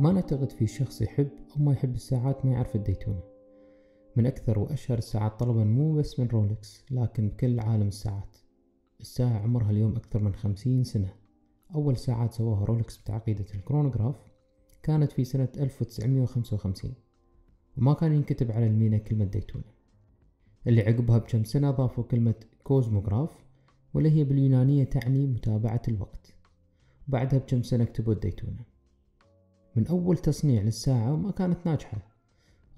ما نعتقد في شخص يحب أو ما يحب الساعات ما يعرف الديتونة من أكثر وأشهر الساعات طلبا مو بس من رولكس لكن بكل عالم الساعات الساعة عمرها اليوم أكثر من خمسين سنة أول ساعات سواها رولكس بتعقيدة الكرونوغراف كانت في سنة 1955 وما كان ينكتب على المينا كلمة ديتونة اللي عقبها بكم سنة ضافوا كلمة كوزموغراف واللي هي باليونانية تعني متابعة الوقت وبعدها بكم سنة كتبوا الديتونة من أول تصنيع للساعة وما كانت ناجحة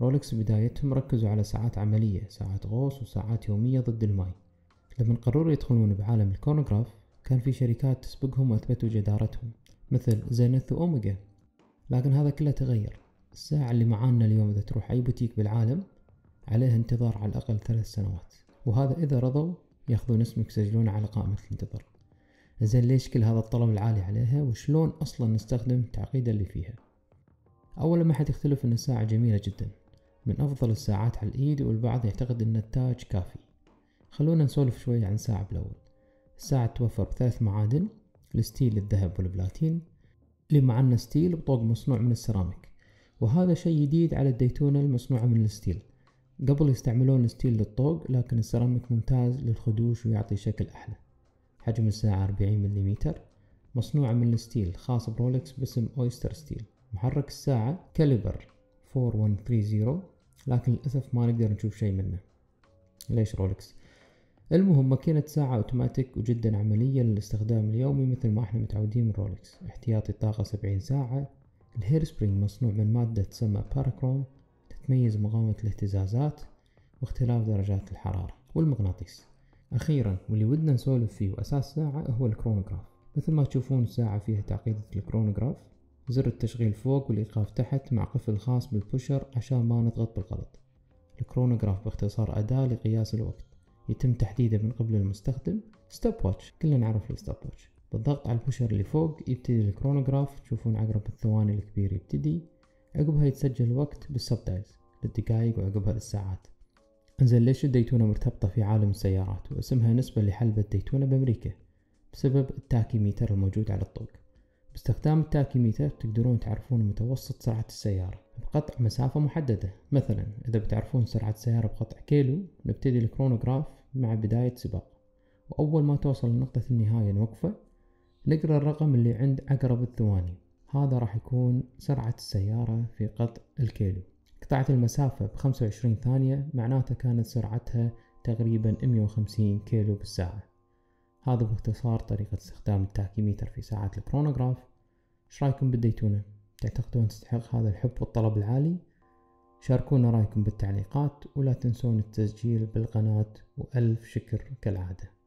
رولكس بدايتهم ركزوا على ساعات عملية ساعات غوص وساعات يومية ضد الماي لما قرروا يدخلون بعالم الكورنغراف كان في شركات تسبقهم وأثبتوا جدارتهم مثل زينث وأوميجا لكن هذا كله تغير الساعة اللي معانا اليوم إذا تروح أي بوتيك بالعالم عليها انتظار على الأقل ثلاث سنوات وهذا إذا رضوا ياخذون اسمك يسجلونه على قائمة الانتظار زين ليش كل هذا الطلب العالي عليها وشلون أصلا نستخدم التعقيد اللي فيها أولا ما حد يختلف أن الساعة جميلة جدا من أفضل الساعات على الإيد والبعض يعتقد أن التاج كافي خلونا نسولف شوي عن ساعة بالأول الساعة توفر بثلاث معادن الستيل الذهب والبلاتين لما عندنا ستيل بطوق مصنوع من السيراميك وهذا شيء جديد على الديتونة المصنوعة من الستيل قبل يستعملون الستيل للطوق لكن السيراميك ممتاز للخدوش ويعطي شكل أحلى حجم الساعة 40 ملم مصنوعة من الستيل خاص برولكس باسم أويستر ستيل محرك الساعة كاليبر 4130 لكن للأسف ما نقدر نشوف شيء منه ليش رولكس المهم ماكينة ساعة اوتوماتيك وجدا عملية للاستخدام اليومي مثل ما احنا متعودين من رولكس احتياطي الطاقة 70 ساعة الهير سبرينج مصنوع من مادة تسمى باراكروم تتميز مقاومة الاهتزازات واختلاف درجات الحرارة والمغناطيس أخيرا واللي ودنا نسولف فيه وأساس ساعة هو الكرونوغراف مثل ما تشوفون الساعة فيها تعقيدة الكرونوغراف زر التشغيل فوق والإيقاف تحت مع قفل خاص بالبوشر عشان ما نضغط بالغلط الكرونوغراف باختصار أداة لقياس الوقت يتم تحديده من قبل المستخدم ستوب واتش كلنا نعرف الستوب واتش بالضغط على البوشر اللي فوق يبتدي الكرونوغراف تشوفون عقرب الثواني الكبير يبتدي عقبها يتسجل الوقت دايز للدقائق وعقبها للساعات انزين ليش الديتونة مرتبطة في عالم السيارات واسمها نسبة لحلبة الديتونة بأمريكا بسبب التاكيميتر الموجود على الطوق باستخدام التاكيميتر تقدرون تعرفون متوسط سرعة السيارة بقطع مسافة محددة مثلا إذا بتعرفون سرعة السيارة بقطع كيلو نبتدي الكرونوغراف مع بداية سباق وأول ما توصل لنقطة النهاية نوقفه نقرأ الرقم اللي عند أقرب الثواني هذا راح يكون سرعة السيارة في قطع الكيلو قطعت المسافة بخمسة وعشرين ثانية معناتها كانت سرعتها تقريبا 150 كيلو بالساعة هذا باختصار طريقة استخدام التاكيميتر في ساعات الكرونوغراف ايش رايكم بالديتونة؟ تعتقدون تستحق هذا الحب والطلب العالي؟ شاركونا رايكم بالتعليقات ولا تنسون التسجيل بالقناة وألف شكر كالعادة